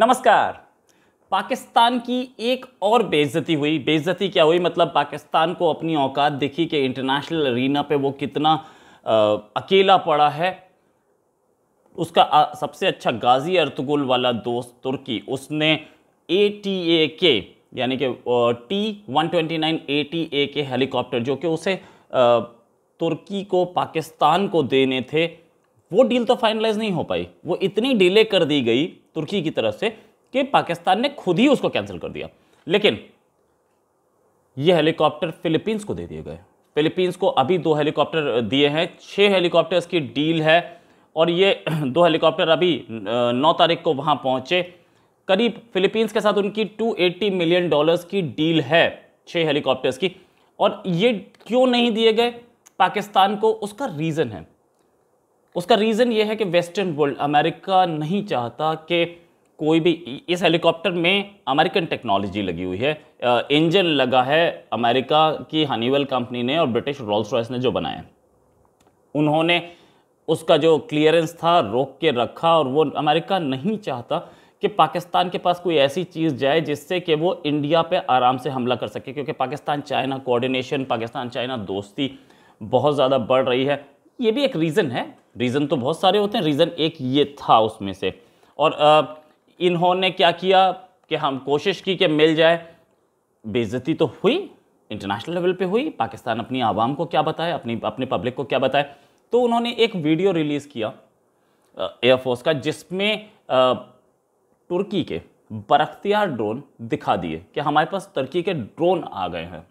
नमस्कार पाकिस्तान की एक और बेइज्जती हुई बेइज्जती क्या हुई मतलब पाकिस्तान को अपनी औकात दिखी कि इंटरनेशनल अरीना पे वो कितना आ, अकेला पड़ा है उसका आ, सबसे अच्छा गाजी अर्तगुल वाला दोस्त तुर्की उसने ए टी ए के यानी कि T one twenty nine A T A K helicopter जो कि उसे आ, तुर्की को पाकिस्तान को देने थे वो डील तो फाइनलाइज नहीं हो पाई वो इतनी डिले कर दी गई तुर्की की तरफ से कि पाकिस्तान ने खुद ही उसको कैंसिल कर दिया लेकिन ये हेलीकॉप्टर फिलीपींस को दे दिए गए फिलीपींस को अभी दो हेलीकॉप्टर दिए हैं छः हेलीकॉप्टर्स की डील है और ये दो हेलीकॉप्टर अभी नौ तारीख को वहाँ पहुँचे करीब फिलीपींस के साथ उनकी 280 मिलियन डॉलर्स की डील है छः हेलीकॉप्टर्स की और ये क्यों नहीं दिए गए पाकिस्तान को उसका रीज़न है उसका रीज़न ये है कि वेस्टर्न वर्ल्ड अमेरिका नहीं चाहता कि कोई भी इस हेलीकॉप्टर में अमेरिकन टेक्नोलॉजी लगी हुई है इंजन लगा है अमेरिका की हनीवेल कंपनी ने और ब्रिटिश रॉल्स रॉयस ने जो बनाया उन्होंने उसका जो क्लियरेंस था रोक के रखा और वो अमेरिका नहीं चाहता कि पाकिस्तान के पास कोई ऐसी चीज़ जाए जिससे कि वो इंडिया पे आराम से हमला कर सके क्योंकि Pakistan China coordination Pakistan China दोस्ती बहुत ज़्यादा बढ़ रही है ये भी एक रीज़न है रीज़न तो बहुत सारे होते हैं रीज़न एक ये था उसमें से और इन्होंने क्या किया कि हम कोशिश की कि मिल जाए बेजती तो हुई इंटरनेशनल लेवल पे हुई पाकिस्तान अपनी आवाम को क्या बताए अपनी अपने पब्लिक को क्या बताए तो उन्होंने एक वीडियो रिलीज़ किया एयरफोर्स का जिसमें तुर्की के बरख्तियार ड्रोन दिखा दिए कि हमारे पास तुर्की के ड्रोन आ गए हैं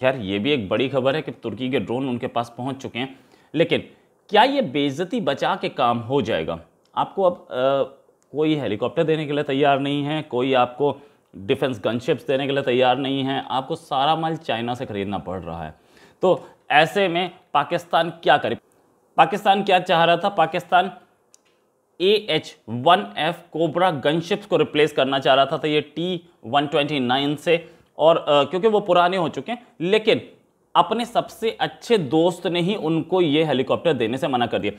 खैर ये भी एक बड़ी खबर है कि तुर्की के ड्रोन उनके पास पहुंच चुके हैं लेकिन क्या ये बेइज्जती बचा के काम हो जाएगा आपको अब आ, कोई हेलीकॉप्टर देने के लिए तैयार नहीं है कोई आपको डिफेंस गनशिप्स देने के लिए तैयार नहीं है आपको सारा माल चाइना से ख़रीदना पड़ रहा है तो ऐसे में पाकिस्तान क्या करे पाकिस्तान क्या चाह रहा था Pakistan A H one F Cobra gunships को रिप्लेस करना चाह रहा था तो ये टी वन ट्वेंटी नाइन से और आ, क्योंकि वो पुराने हो चुके हैं लेकिन अपने सबसे अच्छे दोस्त ने ही उनको ये हेलीकॉप्टर देने से मना कर दिया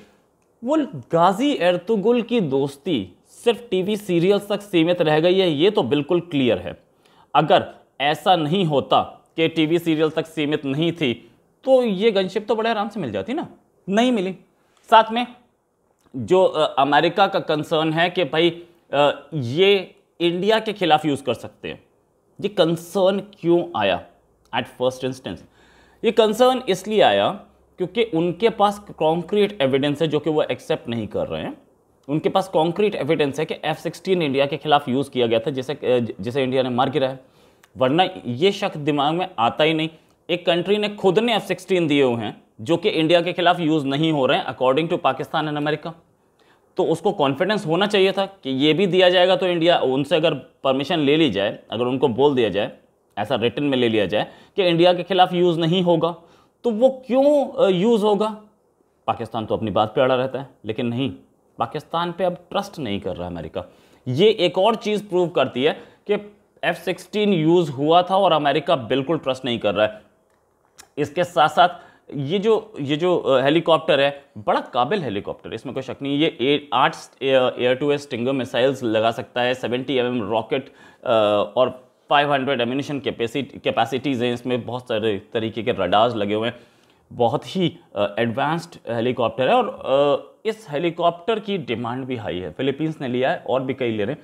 वो गाजी एरतुगुल की दोस्ती सिर्फ टीवी सीरियल तक सीमित रह गई है ये तो बिल्कुल क्लियर है अगर ऐसा नहीं होता कि टीवी सीरियल तक सीमित नहीं थी तो ये गनशिप तो बड़े आराम से मिल जाती ना नहीं मिली साथ में जो अमेरिका का कंसर्न है कि भाई ये इंडिया के खिलाफ यूज़ कर सकते हैं ये कंसर्न क्यों आया एट फर्स्ट इंस्टेंस ये कंसर्न इसलिए आया क्योंकि उनके पास कॉन्क्रीट एविडेंस है जो कि वो एक्सेप्ट नहीं कर रहे हैं उनके पास कॉन्क्रीट एविडेंस है कि एफ सिक्सटीन इंडिया के खिलाफ यूज़ किया गया था जिसे जिसे इंडिया ने मार गिरा है वरना ये शक दिमाग में आता ही नहीं एक कंट्री ने खुद ने एफ सिक्सटीन दिए हुए हैं जो कि इंडिया के खिलाफ यूज़ नहीं हो रहे हैं according to Pakistan and America तो उसको कॉन्फिडेंस होना चाहिए था कि ये भी दिया जाएगा तो इंडिया उनसे अगर परमिशन ले ली जाए अगर उनको बोल दिया जाए ऐसा रिटर्न में ले लिया जाए कि इंडिया के खिलाफ यूज़ नहीं होगा तो वो क्यों यूज़ होगा पाकिस्तान तो अपनी बात पर अड़ा रहता है लेकिन नहीं पाकिस्तान पर अब ट्रस्ट नहीं कर रहा अमेरिका ये एक और चीज़ प्रूव करती है कि एफ सिक्सटीन यूज़ हुआ था और अमेरिका बिल्कुल ट्रस्ट नहीं कर रहा है इसके साथ साथ ये जो ये जो हेलीकॉप्टर है बड़ा काबिल हेलीकॉप्टर इसमें कोई शक नहीं ये ए, आठ air to air Stinger missiles लगा सकता है सेवेंटी एम एम रॉकेट और फाइव हंड्रेड एमिनेशन कैपेसिटीज़ हैं इसमें बहुत सारे तरीके के रडार्स लगे हुए हैं बहुत ही एडवांस्ड हेलीकॉप्टर है और इस हेलीकॉप्टर की डिमांड भी हाई है फिलीपींस ने लिया है और भी कई ले रहे हैं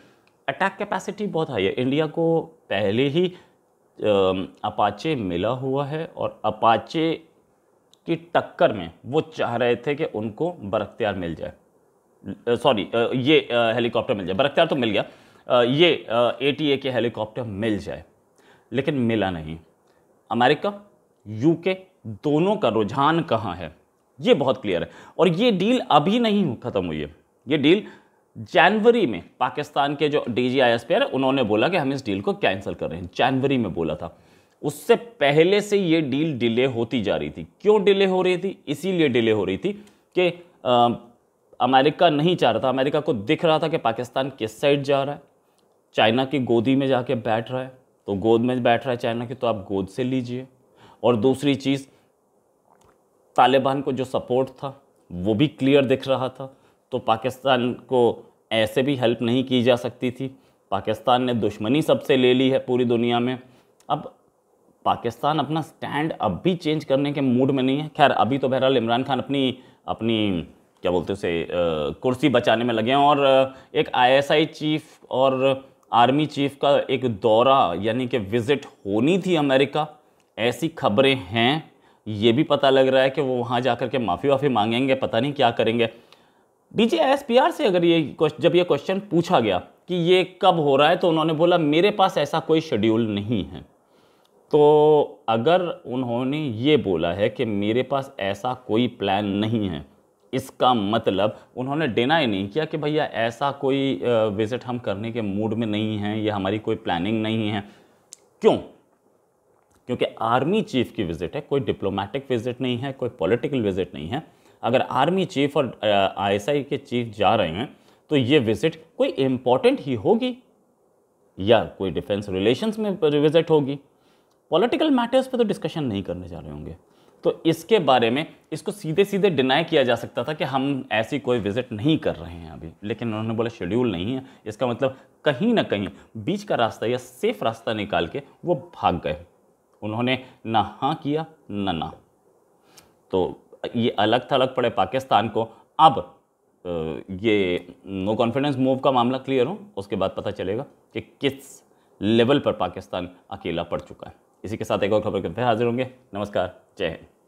अटैक कैपेसिटी बहुत हाई है इंडिया को पहले ही अपाचे मिला हुआ है और अपाचे की टक्कर में वो चाह रहे थे कि उनको बरख्तियार मिल जाए सॉरी ये हेलीकॉप्टर मिल जाए बरख्तियार तो मिल गया ये ए टी ए के हेलीकॉप्टर मिल जाए लेकिन मिला नहीं अमेरिका यूके दोनों का रुझान कहाँ है ये बहुत क्लियर है और ये डील अभी नहीं ख़त्म हुई है ये डील जनवरी में पाकिस्तान के जो डी जी आई एस है उन्होंने बोला कि हम इस डील को कैंसिल कर रहे हैं जनवरी में बोला था उससे पहले से ये डील डिले होती जा रही थी क्यों डिले हो रही थी इसीलिए डिले हो रही थी कि अमेरिका नहीं चाह रहा था अमेरिका को दिख रहा था कि पाकिस्तान किस साइड जा रहा है चाइना की गोदी में जाके बैठ रहा है तो गोद में बैठ रहा है चाइना की तो आप गोद से लीजिए और दूसरी चीज़ तालिबान को जो सपोर्ट था वो भी क्लियर दिख रहा था तो पाकिस्तान को ऐसे भी हेल्प नहीं की जा सकती थी पाकिस्तान ने दुश्मनी सबसे ले ली है पूरी दुनिया में अब पाकिस्तान अपना स्टैंड अब भी चेंज करने के मूड में नहीं है खैर अभी तो बहरहाल इमरान खान अपनी अपनी क्या बोलते उसे कुर्सी बचाने में लगे हैं और एक आईएसआई चीफ और आर्मी चीफ का एक दौरा यानी कि विज़िट होनी थी अमेरिका ऐसी खबरें हैं ये भी पता लग रहा है कि वो वहाँ जा कर के माफ़ी वाफ़ी मांगेंगे पता नहीं क्या करेंगे डीजे एस पी आर से अगर ये जब ये क्वेश्चन पूछा गया कि ये कब हो रहा है तो उन्होंने बोला मेरे पास ऐसा कोई शेड्यूल नहीं है तो अगर उन्होंने ये बोला है कि मेरे पास ऐसा कोई प्लान नहीं है इसका मतलब उन्होंने डिनाई नहीं किया कि भैया ऐसा कोई विज़िट हम करने के मूड में नहीं हैं या हमारी कोई प्लानिंग नहीं है क्यों क्योंकि आर्मी चीफ की विज़िट है कोई डिप्लोमेटिक विज़िट नहीं है कोई पॉलिटिकल विज़िट नहीं है अगर आर्मी चीफ और आईएसआई के चीफ जा रहे हैं तो ये विज़िट कोई इम्पॉर्टेंट ही होगी या कोई डिफेंस रिलेशंस में विज़िट होगी पॉलिटिकल मैटर्स पे तो डिस्कशन नहीं करने जा रहे होंगे तो इसके बारे में इसको सीधे सीधे डिनाई किया जा सकता था कि हम ऐसी कोई विज़िट नहीं कर रहे हैं अभी लेकिन उन्होंने बोला शेड्यूल नहीं है इसका मतलब कहीं ना कहीं बीच का रास्ता या सेफ रास्ता निकाल के वो भाग गए उन्होंने ना हाँ किया ना ना तो ये अलग थलग पड़े पाकिस्तान को अब ये नो कॉन्फिडेंस मूव का मामला क्लियर हो उसके बाद पता चलेगा कि किस लेवल पर पाकिस्तान अकेला पड़ चुका है इसी के साथ एक और खबर करते हैं हाजिर होंगे नमस्कार जय हिंद